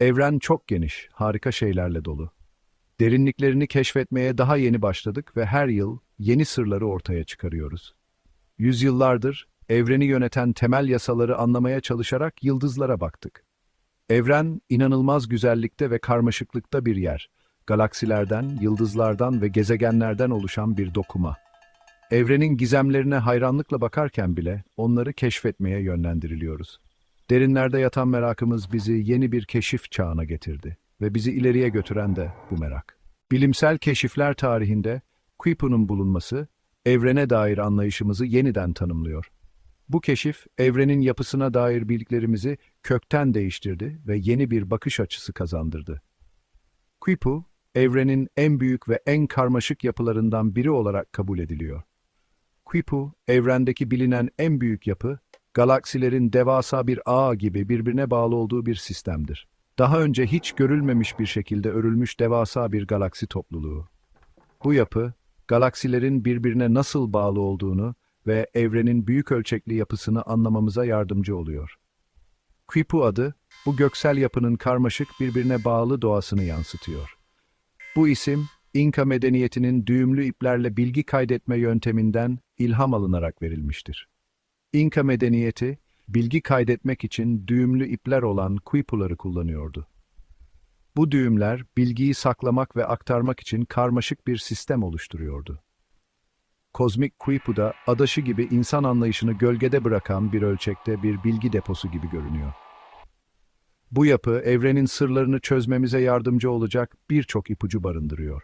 Evren çok geniş, harika şeylerle dolu. Derinliklerini keşfetmeye daha yeni başladık ve her yıl yeni sırları ortaya çıkarıyoruz. Yüzyıllardır evreni yöneten temel yasaları anlamaya çalışarak yıldızlara baktık. Evren inanılmaz güzellikte ve karmaşıklıkta bir yer. Galaksilerden, yıldızlardan ve gezegenlerden oluşan bir dokuma. Evrenin gizemlerine hayranlıkla bakarken bile onları keşfetmeye yönlendiriliyoruz. Derinlerde yatan merakımız bizi yeni bir keşif çağına getirdi ve bizi ileriye götüren de bu merak. Bilimsel keşifler tarihinde Kuiper'ın bulunması, evrene dair anlayışımızı yeniden tanımlıyor. Bu keşif, evrenin yapısına dair bildiklerimizi kökten değiştirdi ve yeni bir bakış açısı kazandırdı. Kuiper, evrenin en büyük ve en karmaşık yapılarından biri olarak kabul ediliyor. Kuiper, evrendeki bilinen en büyük yapı galaksilerin devasa bir ağ gibi birbirine bağlı olduğu bir sistemdir. Daha önce hiç görülmemiş bir şekilde örülmüş devasa bir galaksi topluluğu. Bu yapı, galaksilerin birbirine nasıl bağlı olduğunu ve evrenin büyük ölçekli yapısını anlamamıza yardımcı oluyor. Kuipu adı, bu göksel yapının karmaşık birbirine bağlı doğasını yansıtıyor. Bu isim, İnka medeniyetinin düğümlü iplerle bilgi kaydetme yönteminden ilham alınarak verilmiştir. İnka medeniyeti, bilgi kaydetmek için düğümlü ipler olan kuipuları kullanıyordu. Bu düğümler, bilgiyi saklamak ve aktarmak için karmaşık bir sistem oluşturuyordu. Kozmik da adaşı gibi insan anlayışını gölgede bırakan bir ölçekte bir bilgi deposu gibi görünüyor. Bu yapı evrenin sırlarını çözmemize yardımcı olacak birçok ipucu barındırıyor.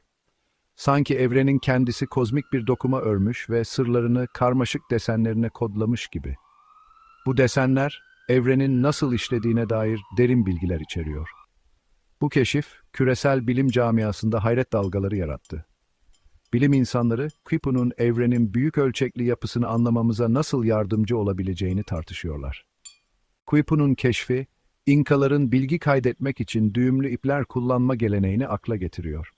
Sanki evrenin kendisi kozmik bir dokuma örmüş ve sırlarını karmaşık desenlerine kodlamış gibi. Bu desenler, evrenin nasıl işlediğine dair derin bilgiler içeriyor. Bu keşif, küresel bilim camiasında hayret dalgaları yarattı. Bilim insanları, Kuiper'ın evrenin büyük ölçekli yapısını anlamamıza nasıl yardımcı olabileceğini tartışıyorlar. Kuiper'ın keşfi, İnkaların bilgi kaydetmek için düğümlü ipler kullanma geleneğini akla getiriyor.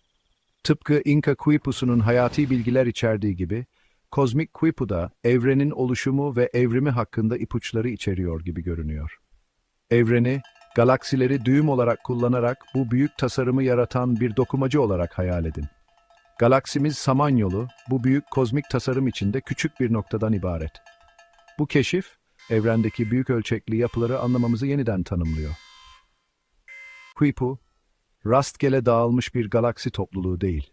Tıpkı İnka Kuipusunun hayati bilgiler içerdiği gibi, kozmik Kuipu da evrenin oluşumu ve evrimi hakkında ipuçları içeriyor gibi görünüyor. Evreni, galaksileri düğüm olarak kullanarak bu büyük tasarımı yaratan bir dokumacı olarak hayal edin. Galaksimiz Samanyolu, bu büyük kozmik tasarım içinde küçük bir noktadan ibaret. Bu keşif, evrendeki büyük ölçekli yapıları anlamamızı yeniden tanımlıyor. Kuipu, rastgele dağılmış bir galaksi topluluğu değil.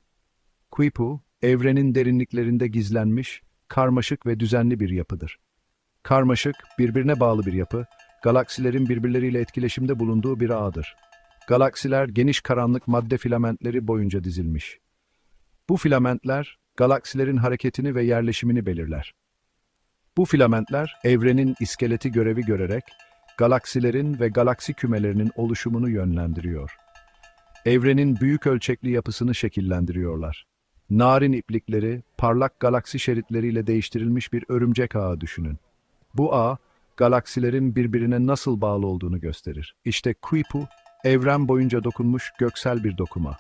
Kuipu, evrenin derinliklerinde gizlenmiş, karmaşık ve düzenli bir yapıdır. Karmaşık, birbirine bağlı bir yapı, galaksilerin birbirleriyle etkileşimde bulunduğu bir ağdır. Galaksiler geniş karanlık madde filamentleri boyunca dizilmiş. Bu filamentler, galaksilerin hareketini ve yerleşimini belirler. Bu filamentler, evrenin iskeleti görevi görerek, galaksilerin ve galaksi kümelerinin oluşumunu yönlendiriyor evrenin büyük ölçekli yapısını şekillendiriyorlar. Narin iplikleri, parlak galaksi şeritleriyle değiştirilmiş bir örümcek ağı düşünün. Bu ağ, galaksilerin birbirine nasıl bağlı olduğunu gösterir. İşte Kuipu, evren boyunca dokunmuş göksel bir dokuma.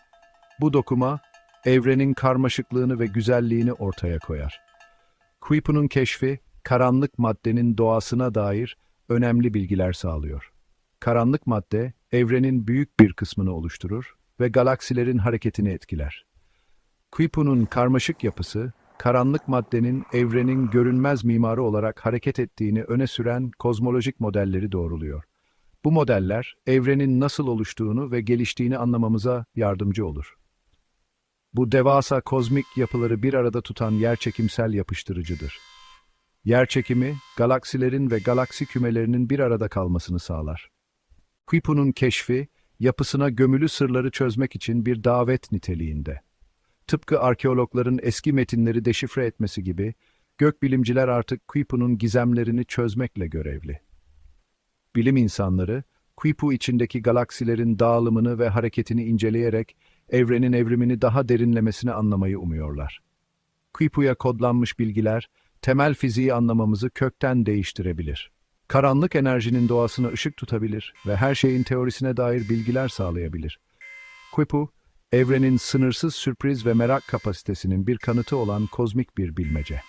Bu dokuma, evrenin karmaşıklığını ve güzelliğini ortaya koyar. Kuipu'nun keşfi, karanlık maddenin doğasına dair önemli bilgiler sağlıyor. Karanlık madde, evrenin büyük bir kısmını oluşturur ve galaksilerin hareketini etkiler. Kuiper'un karmaşık yapısı, karanlık maddenin evrenin görünmez mimarı olarak hareket ettiğini öne süren kozmolojik modelleri doğruluyor. Bu modeller, evrenin nasıl oluştuğunu ve geliştiğini anlamamıza yardımcı olur. Bu devasa kozmik yapıları bir arada tutan yerçekimsel yapıştırıcıdır. Yerçekimi, galaksilerin ve galaksi kümelerinin bir arada kalmasını sağlar. Kuiper'un keşfi, yapısına gömülü sırları çözmek için bir davet niteliğinde. Tıpkı arkeologların eski metinleri deşifre etmesi gibi, gökbilimciler artık Kuipu'nun gizemlerini çözmekle görevli. Bilim insanları, Kuipu içindeki galaksilerin dağılımını ve hareketini inceleyerek evrenin evrimini daha derinlemesine anlamayı umuyorlar. Kuipu'ya kodlanmış bilgiler, temel fiziği anlamamızı kökten değiştirebilir karanlık enerjinin doğasına ışık tutabilir ve her şeyin teorisine dair bilgiler sağlayabilir. Kuipu, evrenin sınırsız sürpriz ve merak kapasitesinin bir kanıtı olan kozmik bir bilmece.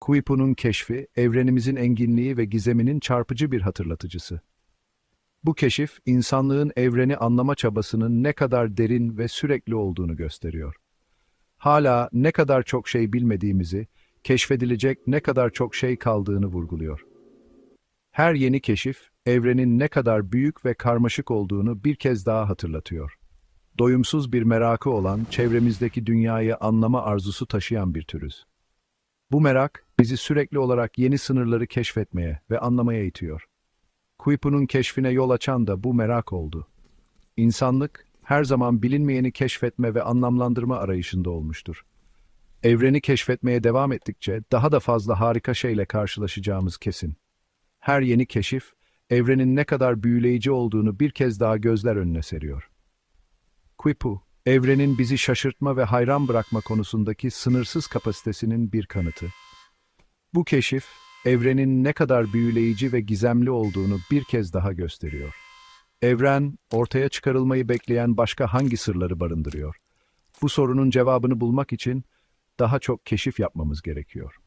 Kuipu'nun keşfi, evrenimizin enginliği ve gizeminin çarpıcı bir hatırlatıcısı. Bu keşif, insanlığın evreni anlama çabasının ne kadar derin ve sürekli olduğunu gösteriyor. Hala ne kadar çok şey bilmediğimizi, keşfedilecek ne kadar çok şey kaldığını vurguluyor. Her yeni keşif, evrenin ne kadar büyük ve karmaşık olduğunu bir kez daha hatırlatıyor. Doyumsuz bir merakı olan, çevremizdeki dünyayı anlama arzusu taşıyan bir türüz. Bu merak, bizi sürekli olarak yeni sınırları keşfetmeye ve anlamaya itiyor. Kuipunun keşfine yol açan da bu merak oldu. İnsanlık, her zaman bilinmeyeni keşfetme ve anlamlandırma arayışında olmuştur. Evreni keşfetmeye devam ettikçe daha da fazla harika şeyle karşılaşacağımız kesin her yeni keşif, evrenin ne kadar büyüleyici olduğunu bir kez daha gözler önüne seriyor. Kuipu, evrenin bizi şaşırtma ve hayran bırakma konusundaki sınırsız kapasitesinin bir kanıtı. Bu keşif, evrenin ne kadar büyüleyici ve gizemli olduğunu bir kez daha gösteriyor. Evren, ortaya çıkarılmayı bekleyen başka hangi sırları barındırıyor? Bu sorunun cevabını bulmak için daha çok keşif yapmamız gerekiyor.